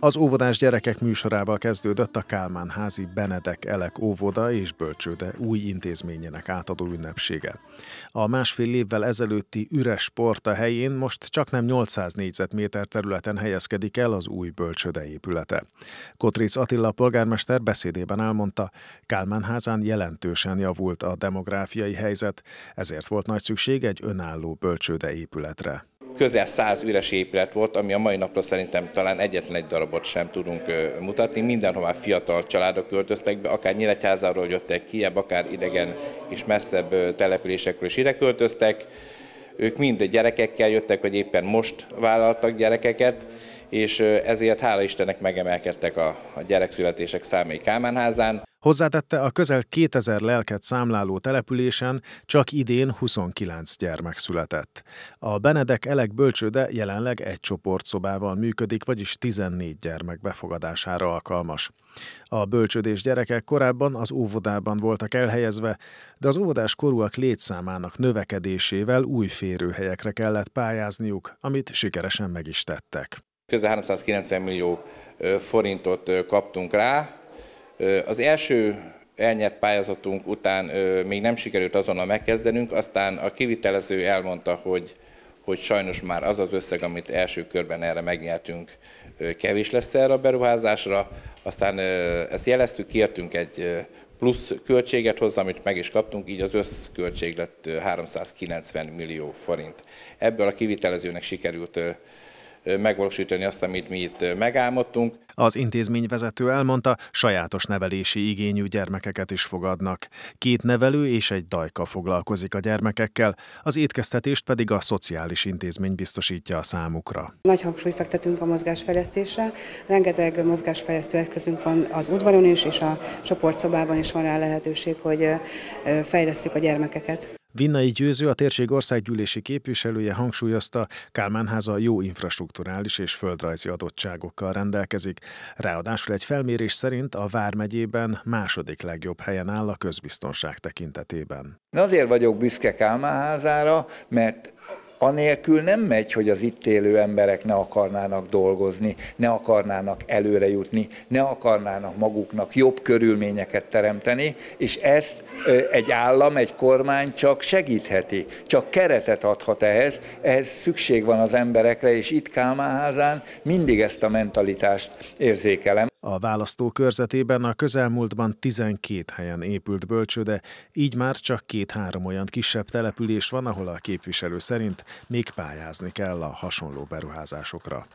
Az óvodás gyerekek műsorával kezdődött a Kálmán házi Benedek Elek óvoda és bölcsőde új intézményének átadó ünnepsége. A másfél évvel ezelőtti üres sport a helyén most csak nem 800 négyzetméter területen helyezkedik el az új bölcsőde épülete. Kotric Attila polgármester beszédében elmondta, Kálmán házán jelentősen javult a demográfiai helyzet, ezért volt nagy szükség egy önálló bölcsőde épületre közel száz üres épület volt, ami a mai napra szerintem talán egyetlen egy darabot sem tudunk mutatni. Mindenhová fiatal családok költöztek be, akár Nyíregyházáról jöttek ki, akár idegen és messzebb településekről is ide költöztek. Ők mind gyerekekkel jöttek, vagy éppen most vállaltak gyerekeket, és ezért hála Istennek megemelkedtek a, gyerekszületések számai Kálmánházán. Hozzátette, a közel 2000 lelket számláló településen csak idén 29 gyermek született. A Benedek Elek bölcsőde jelenleg egy csoport szobával működik, vagyis 14 gyermek befogadására alkalmas. A bölcsődés gyerekek korábban az óvodában voltak elhelyezve, de az óvodás korúak létszámának növekedésével új férőhelyekre kellett pályázniuk, amit sikeresen meg is tettek. Közel 390 millió forintot kaptunk rá. Az első elnyert pályázatunk után még nem sikerült azonnal megkezdenünk, aztán a kivitelező elmondta, hogy, hogy sajnos már az az összeg, amit első körben erre megnyertünk, kevés lesz erre a beruházásra. Aztán ezt jeleztük, kértünk egy plusz költséget hozzá, amit meg is kaptunk, így az összköltség lett 390 millió forint. Ebből a kivitelezőnek sikerült megvalósítani azt, amit mi itt megálmodtunk. Az intézmény vezető elmondta, sajátos nevelési igényű gyermekeket is fogadnak. Két nevelő és egy dajka foglalkozik a gyermekekkel, az étkeztetést pedig a szociális intézmény biztosítja a számukra. Nagy hangsúlyt fektetünk a mozgásfejlesztésre, rengeteg mozgásfejlesztő eszközünk van az udvaron is, és a csoportszobában is van rá lehetőség, hogy fejlesztjük a gyermekeket. Vinnai Győző, a térség országgyűlési képviselője hangsúlyozta, Kálmánháza jó infrastruktúrális és földrajzi adottságokkal rendelkezik. Ráadásul egy felmérés szerint a Vármegyében második legjobb helyen áll a közbiztonság tekintetében. azért vagyok büszke Kálmánházára, mert anélkül nem megy, hogy az itt élő emberek ne akarnának dolgozni, ne akarnának előre jutni, ne akarnának maguknak jobb körülményeket teremteni, és ezt egy állam, egy kormány csak segítheti, csak keretet adhat ehhez, ehhez szükség van az emberekre, és itt Kálmáházán mindig ezt a mentalitást érzékelem. A választó körzetében a közelmúltban 12 helyen épült bölcsőde, így már csak két-három olyan kisebb település van, ahol a képviselő szerint még pályázni kell a hasonló beruházásokra.